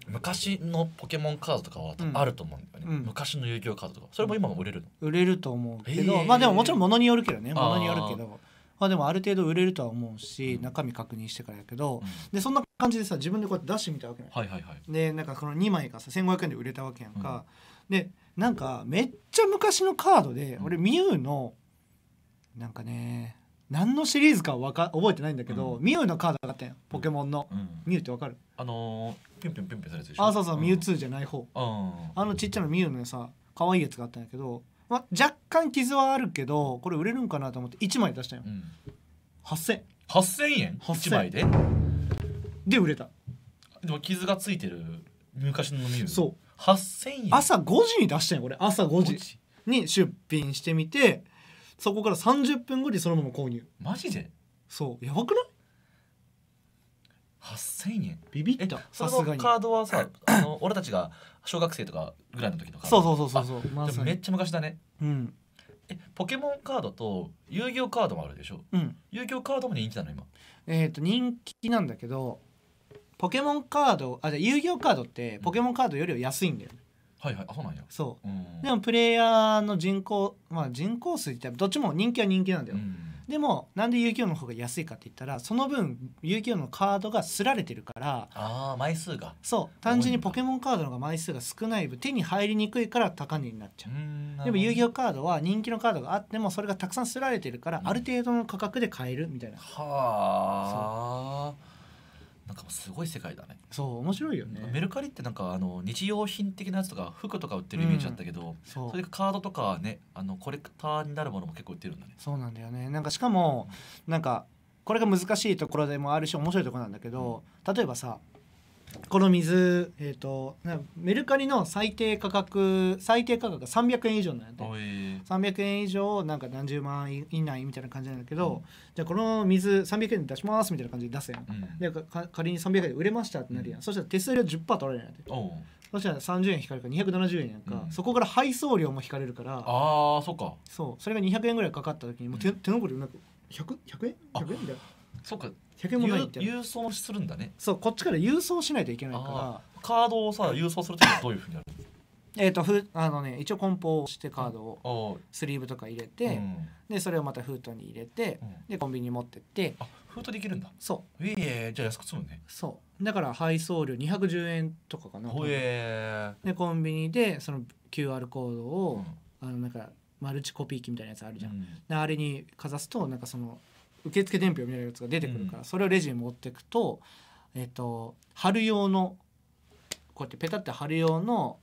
うん、昔のポケモンカードとかはあると思うんだよね、うん昔の遊戯王カードとかそれも今も売れるの、売れると思うけど、えーまあでももちろん物によるけどねもの物によるけどまあでもある程度売れるとは思うし、うん中身確認してからやけど、でそんな感じでさ自分でこうやって出してみたわけね、はいはいはいでなんかこの2枚がさ1500円で売れたわけやんか、でなんかめっちゃ昔のカードで俺ミュウのなんかね何のシリーズかわか覚えてないんだけど、ミュウのカードがあったんよポケモンの、ミュウってわかるあのー、ピュンピュンピュンピュンするやつでしょあそうそう、ミュウ2じゃない方、あのちっちゃなミュウのさ可愛いやつがあったんだけど、ま、若干傷はあるけどこれ売れるんかなと思って1枚出したんよ、うん、8000 8000円 ?1 枚でで売れたでも傷がついてる昔のミュウそう8000円朝5時に出したんよこれ朝5時に出品してみてそこから30分後にそのまま購入マジでそうやばくない8000円ビビったさすがにカードはさ [COUGHS] あの俺たちが小学生とかぐらいの時とかそうそうそうそうそう、めっちゃ昔だねうんえポケモンカードと遊戯王カードもあるでしょ、うん、遊戯王カードも人気なの今えっ、ー、と人気なんだけどポケモンカードあじゃ遊戯王カードってポケモンカードよりは安いんだよね、うんはいはいあそうなんやそう、でもプレイヤーの人口まあ人口数ってどっちも人気は人気なんだよ、でもなんで戯王の方が安いかって言ったらその分遊戯王のカードがすられてるからあ枚数がそう単純にポケモンカードの方が枚数が少ない分手に入りにくいから高値になっちゃうでも遊戯王カードは人気のカードがあってもそれがたくさんすられてるから、ある程度の価格で買えるみたいな、うん、はあなんかすごい世界だねそう面白いよねメルカリってなんかあの日用品的なやつとか服とか売ってるイメージだったけど、うん、そうそれカードとかねあのコレクターになるものも結構売ってるんだねそうなんだよねなんかしかもなんかこれが難しいところでもあるし面白いところなんだけど、うん、例えばさこの水、えーと、メルカリの最低価格最低価格が300円以上なんで300円以上なんか何十万以内みたいな感じなんだけど、うん、じゃあこの水300円で出しますみたいな感じで出すやん、うん、で仮に300円で売れましたってなるやん、うん、そしたら手数料10%取られるんやそしたら30円引かれるから270円やんか、そこから配送料も引かれるからあーそっかそうそれが200円ぐらいかかった時にもう手,、手残りなんか 100, 100円 ?100 円みたいな。そっか100円もって郵送するんだねそうこっちから郵送しないといけないからカードをさ郵送するときはどういうふうにやるえっと、ふあのね一応梱包してカードをスリーブとか入れて、うん、でそれをまた封筒に入れて、うん、でコンビニに持ってってあ封筒できるんだそうええー、じゃあ安く積むねそうだから配送料210円とかかなえー、でコンビニでその QR コードを、うん、あのなんかマルチコピー機みたいなやつあるじゃん、うん、あれにかざすとなんかその受付伝票を見られるやつが出てくるから、うんそれをレジに持ってくと,、えっと貼る用のこうやってペタって貼る用の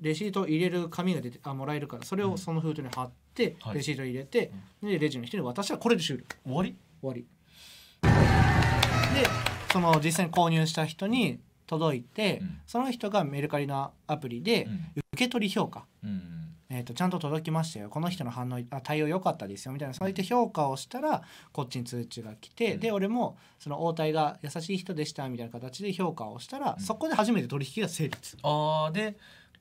レシートを入れる紙が出てあもらえるからそれをその封筒に貼って、レシートを入れて、でレジの人に私はこれで終了終わり終わり。でその実際に購入した人に届いて、うんその人がメルカリのアプリで受け取り評価うんえーと、ちゃんと届きましたよこの人の反応あ対応良かったですよみたいなそういった評価をしたらこっちに通知が来て、うん、で俺もその応対が優しい人でしたみたいな形で評価をしたら、うん、そこで初めて取引が成立。あで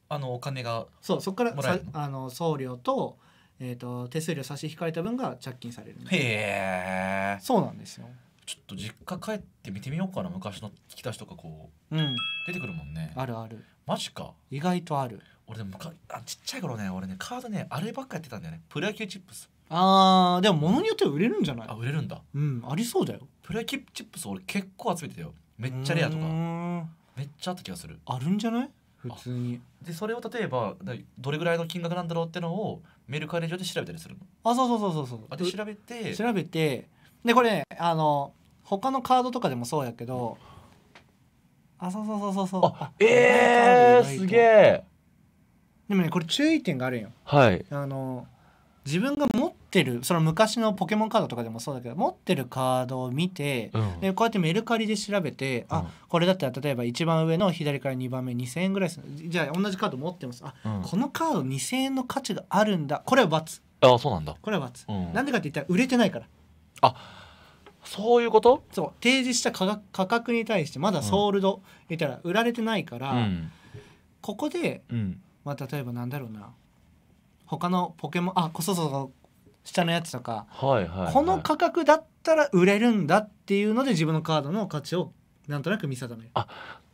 あのお金がそうそこからさあの送料と,、えーと、と手数料差し引かれた分が着金されるへえそうなんですよちょっと実家帰って見てみようかな昔の引き出しとかこう、うん、出てくるもんねあるあるマジか意外とある俺でもかあちっちゃい頃ね俺ねカードねあればっかやってたんだよねプロ野球チップスあーでも物によっては売れるんじゃないあ売れるんだうんありそうだよプロ野球チップス俺結構集めてたよめっちゃレアとかめっちゃあった気がするあるんじゃない普通にでそれを例えばどれぐらいの金額なんだろうってのをメルカリ上で調べたりするのあそうそうそうそうそうあで調べて調べてでこれ、ね、あの他のカードとかでもそうやけど、あそうそうそうそうそうあええー、すげえでもねこれ注意点があるんよ。はい、あの自分が持ってるその昔のポケモンカードとかでもそうだけど持ってるカードを見て、うん、でこうやってメルカリで調べて、うん、あこれだったら例えば一番上の左から2番目2,000円ぐらいするじゃあ同じカード持ってますあ、うん、このカード2,000円の価値があるんだこれは×あそうなんだこれは×、うん、なんでかって言ったら売れてないからあそういうことそう提示した価格に対してまだソールド、うん、言ったら売られてないから、ここで、うんまあ、例えばなんだろうな他のポケモンあこそその下のやつとか、はいはい、はい、この価格だったら売れるんだっていうので自分のカードの価値をなんとなく見定める。あ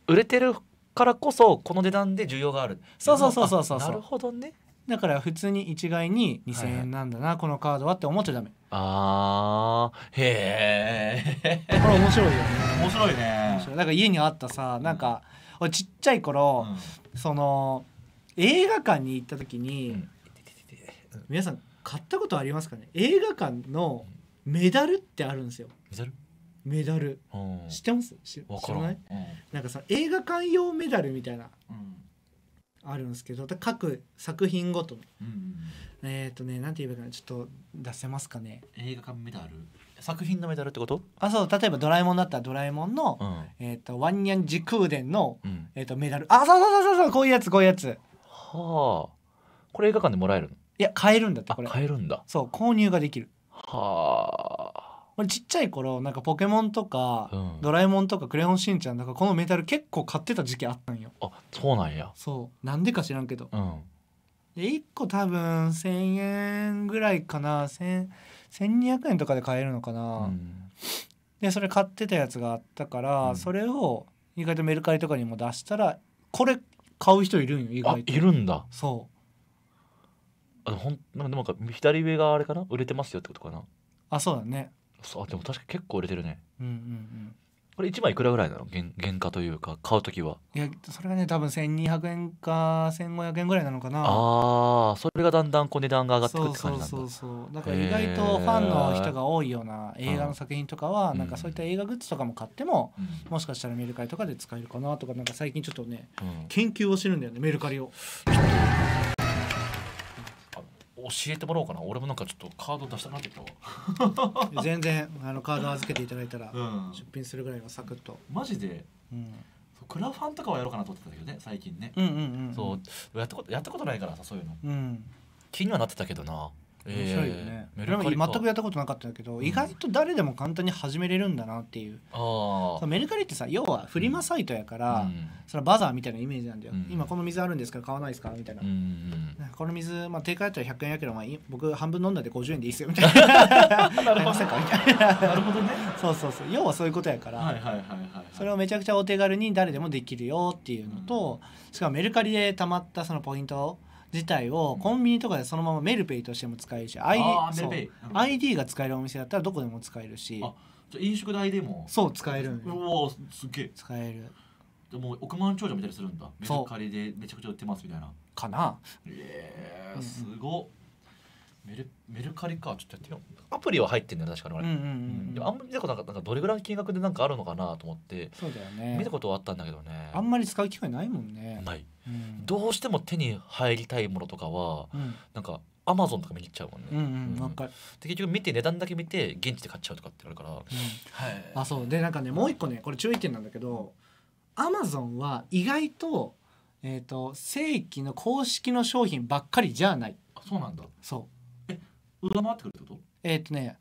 売れてるからこそこの値段で需要があるそうそうそうそうそうなるほどねだから普通に一概に2,000円なんだな、はい、このカードはって思っちゃダメあーへえこれ面白いよね面白いね面白いだから家にあったさなんか俺ちっちゃい頃、うん、その映画館に行った時に、うん皆さん買ったことありますかね映画館のメダルってあるんですよメダルメダル知ってます知らない、うん、なんかさ映画館用メダルみたいな、うん、あるんですけど各作品ごとの、うんうん、えっ、ー、とねなんて言えばいいかなちょっと出せますかね映画館メダル作品のメダルってことあそう例えば「ドラえもん」だったら「ドラえもんの」の、うん、えーと、ワンニャン時空伝の、うん、えーとメダルあそうそうそうそうこういうやつこういうやつはあこれ映画館でもらえるのいや買えるんだってこれ買えるんだそう購入ができるはあ俺ちっちゃい頃なんかポケモンとか、うん、ドラえもんとかクレヨンしんちゃんとかこのメタル結構買ってた時期あったんよあそうなんやそうなんでか知らんけど、うん、で1個多分1,000円ぐらいかな1200円とかで買えるのかな、うん、でそれ買ってたやつがあったから、うん、それを意外とメルカリとかにも出したらこれ買う人いるんよ意外といるんだそうあほんなんかなんか左上があれかな売れてますよってことかなあそうだねそうあでも確か結構売れてるねうんうんうんこれ1枚いくらぐらいなの原原価というか買うときはいやそれがね多分1200円か1500円ぐらいなのかなああそれがだんだんこう値段が上がってくって感じなんだそうそうそうだから意外とファンの人が多いような映画の作品とかは、うん、なんかそういった映画グッズとかも買っても、うん、もしかしたらメルカリとかで使えるかなとかなんか最近ちょっとね、うん、研究をしてるんだよねメルカリを。教えてもらおうかな俺もなんかちょっとカード出したなってきたわ [LAUGHS] 全然あのカード預けていただいたら、出品するぐらいのサクッとマジで、うん、クラファンとかはやろうかなと思ってたけどね最近ね、うんそうやったことやったことないからさそういうの、うん、気にはなってたけどな面白いよね、えー、全くやったことなかったけど、うん、意外と誰でも簡単に始めれるんだなっていうあメルカリってさ要はフリマサイトやから、うん、それバザーみたいなイメージなんだよ、うん、今この水あるんですから買わないですかみたいな、この水、まあ、定価やったら100円やけど、まあ、僕半分飲んだんで50円でいいっすよみたいな [LAUGHS] なるほど [LAUGHS] なほどねそうそうそう要はそういうことやから、それをめちゃくちゃお手軽に誰でもできるよっていうのと、しかもメルカリでたまったそのポイント自体をコンビニとかでそのままメルペイとしても使えるし ID, あそう ID が使えるお店だったらどこでも使えるしじゃ飲食代でもそう使えるんでうわすげえ使えるでも億万長者みたいにするんだメルカリでめちゃくちゃ売ってますみたいなかなええすごっ、うんメルメルカリかちょっとやってよアプリは入ってんだよ確かにうんうんうん、でもあんまり見たことなかったなんかどれぐらいの金額でなんかあるのかなと思ってそうだよね見たことはあったんだけどねあんまり使う機会ないもんねない、うん、どうしても手に入りたいものとかは、うん、なんかアマゾンとか見に行っちゃうもんね、うんうんうん、結局見て値段だけ見て現地で買っちゃうとかってあるから、うんはい、あそうでなんかねもう一個ねこれ注意点なんだけどアマゾンは意外と,、えーと正規の公式の商品ばっかりじゃないあそうなんだそう上回ってくるってことえー、っとね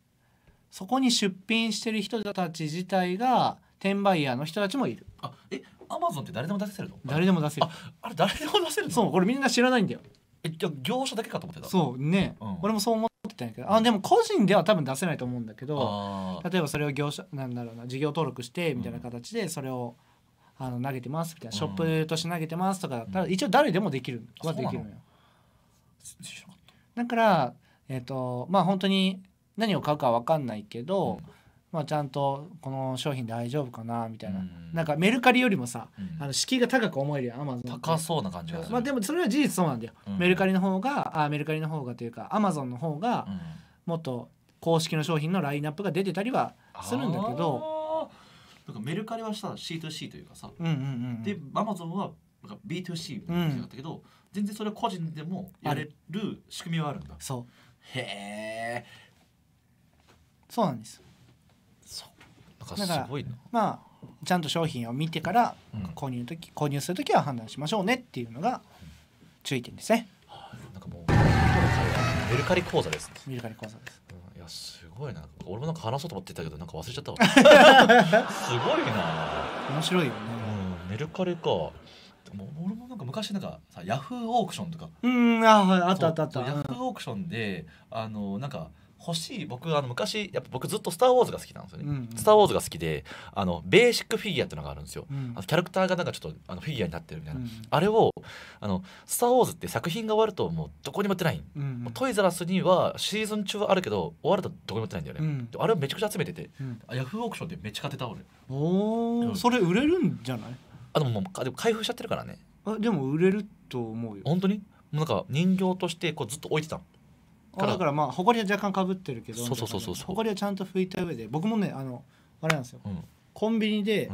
そこに出品してる人たち自体が転売ヤーの人たちもいるあえアマゾンって誰でも出せるの誰でも出せるああれ誰でも出せるそうこれみんな知らないんだよえじゃ業者だけかと思ってたそうね、うん、俺もそう思ってたんやけどあでも個人では多分出せないと思うんだけど例えばそれを業者なんだろうな事業登録してみたいな形でそれを、うん、あの投げてますみたいな、ショップとして投げてますとかだったら、一応誰でもできるはできるのよ。だからえっ、とまあ本当に何を買うか分かんないけど、うん、まあ、ちゃんとこの商品大丈夫かなみたいな、うん、なんかメルカリよりもさ、うん、あの敷居が高く思えるよアマゾン高そうな感じがまあ、でもそれは事実そうなんだよ、メルカリの方があメルカリの方がというかアマゾンの方がもっと公式の商品のラインナップが出てたりはするんだけど、なんかメルカリはさ C2C というかさ、うんうんうん、でアマゾンはなんか B2C みたいなだったけど、うん、全然それは個人でもやれる仕組みはあるんだ。そうへえそうなんですそうだからまあちゃんと商品を見てから購入時、うん、購入する時は判断しましょうねっていうのが注意点ですね、はあ、なんかもうメルカリ講座です、メルカリ講座です、うん、いやすごいな俺もなんか話そうと思ってたけどなんか忘れちゃったわ [LAUGHS] すごいな面白いよね、うん、メルカリかでも俺も昔なんかさヤフーオークションとかうんああったあったあったヤフーオークションであのなんか欲しい僕あの昔やっぱ僕ずっと「スター・ウォーズ」が好きなんですよね「うんうん、スター・ウォーズ」が好きであのベーシックフィギュアっていうのがあるんですよ、うん、あのキャラクターがなんかちょっとあのフィギュアになってるみたいな、うん、あれをあの「スター・ウォーズ」って作品が終わるともうどこにも売ってない、うんうん、もうトイザラスにはシーズン中はあるけど終わるとどこにも売ってないんだよね、うん、あれをめちゃくちゃ集めてて、ヤフーオークションでめっちゃ買ってた俺お、うん、それ売れるんじゃないあでももうでも開封しちゃってるからねあでも売れると思うよ本当になんか人形としてこうずっと置いてたからだからまあ埃は若干かぶってるけどそうそうそうそう埃はちゃんと拭いた上で僕もねあのあれなんですよ、うん、コンビニで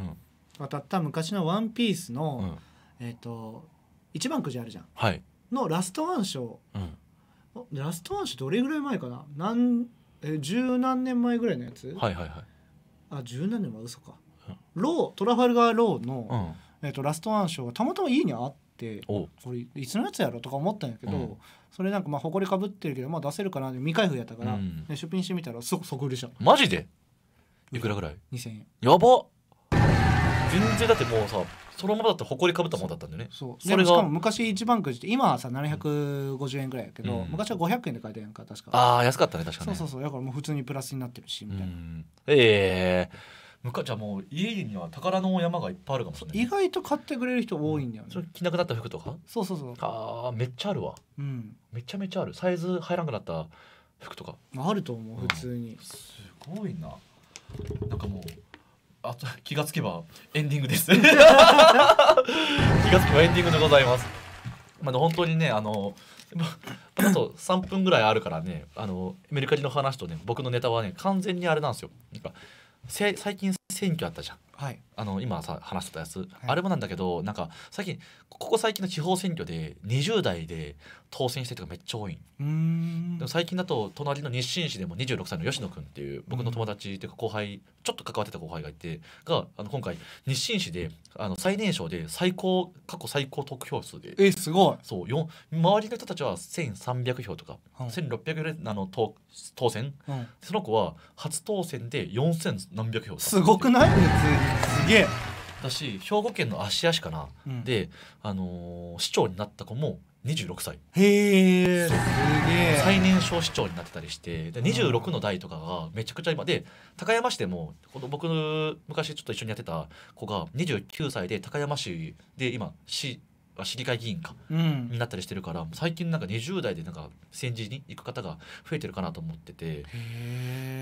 当たった昔の「ワンピースの、うん、えっ、ー、と一番くじあるじゃん、はい、のラストワン賞、うん、ラストワン賞どれぐらい前かな何え十何年前ぐらいのやつはいはいはいあ十何年は嘘か、ロートラファルガー・ローの、えーと、ラストワン賞がたまたま家にあってこれいつのやつやろとか思ったんやけど、うん、それなんかまあ埃かぶってるけど、まあ、出せるかなって未開封やったから、うん、出品してみたらそ即売りしたマジでいくらぐらい ?2000 円やば全然だってもうさそのままだって誇埃かぶったものだったんだよねそうそれしかも昔一番くじって今はさ750円ぐらいやけど、うん、昔は500円で買えたやんか確かああ安かったね確かに、ね、そうそうそうだからもう普通にプラスになってるしみたいな、ええーゃはもう家には宝の山がいっぱいあるかもしれない意外と買ってくれる人多いんだよね、うん、着なくなった服とかそうそうそうああめっちゃあるわ、うん、めちゃめちゃあるサイズ入らなくなった服とかあると思う、普通にすごいななんかもうあ気がつけばエンディングです [LAUGHS] 気がつけばエンディングでございますまあ本当にねあのあと3分ぐらいあるからねあのメルカリの話とね僕のネタはね完全にあれなんですよなんか最近選挙あったじゃん、はい、あの今さ話してたやつ、はい、あれもなんだけどなんか最近ここ最近の地方選挙で20代で当選してる人がめっちゃ多いんでも最近だと隣の日清市でも26歳の吉野君っていう僕の友達っていうか後輩ちょっと関わってた後輩がいてがあの今回日清市であの最年少で最高過去最高得票数でえすごいそうよ周りの人たちは1300票とか、うん、1600票あの当当選、うん、その子は初当選で4000何百票すごくない普通にすげえ私兵庫県の芦屋市かな、うん、で、あのー、市長になった子も26歳へえすげえ最年少市長になってたりしてで26の代とかがめちゃくちゃ今で高山市でもこの僕昔ちょっと一緒にやってた子が29歳で高山市で今市市議会議員か、うん、になったりしてるから最近なんか20代でなんか戦時に行く方が増えてるかなと思ってて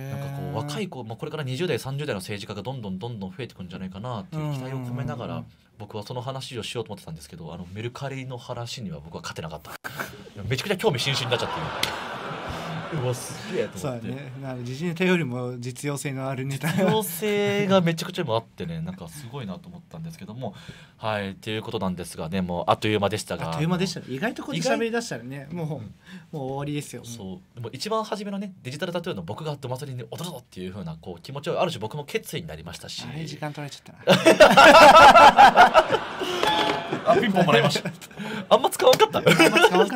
なんかこう若い子、まあ、これから20代30代の政治家がどんどんどんどん増えてくんじゃないかなっていう期待を込めながら、僕はその話をしようと思ってたんですけどあのメルカリの話には僕は勝てなかっためちゃくちゃ興味津々になっちゃってわすげえと思ってそうねな時事ネタよりも実用性のあるネタ実用性がめちゃくちゃ今あってねなんかすごいなと思ったんですけどもはいということなんですがねもうあっという間でしたがあっという間でした意外とこうや喋りだしたらねもう、うん、もう終わりですよそうでも一番初めのねデジタルタトゥーの僕がドマソリに踊るぞっていうふうなこう気持ちをある種僕も決意になりましたしあれ時間取られちゃったなあピンポンもらいました [LAUGHS] あんま使わんかった使わんか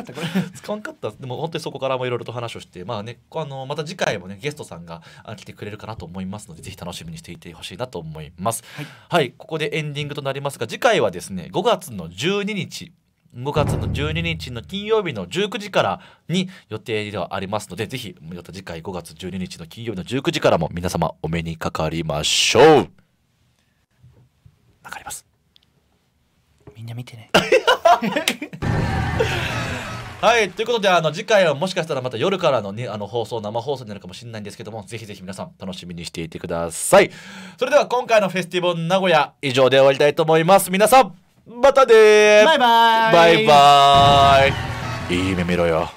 った [LAUGHS] でも本当にそこからもいろいろと話をしてまあね、あのまた次回もねゲストさんが来てくれるかなと思いますのでぜひ楽しみにしていてほしいなと思います、はい、はい、ここでエンディングとなりますが次回はですね5月の12日5月の12日の金曜日の19時からに予定ではありますので、ぜひ、また次回5月12日の金曜日の19時からも皆様お目にかかりましょう。わかります。みんな見てね。[LAUGHS] はいということであの次回はもしかしたらまた夜からの,、ね、あの放送生放送になるかもしれないんですけどもぜひぜひ皆さん楽しみにしていてくださいそれでは今回のフェスティバル名古屋以上で終わりたいと思います皆さんまたでバイバイバイバイいい夢見ろよ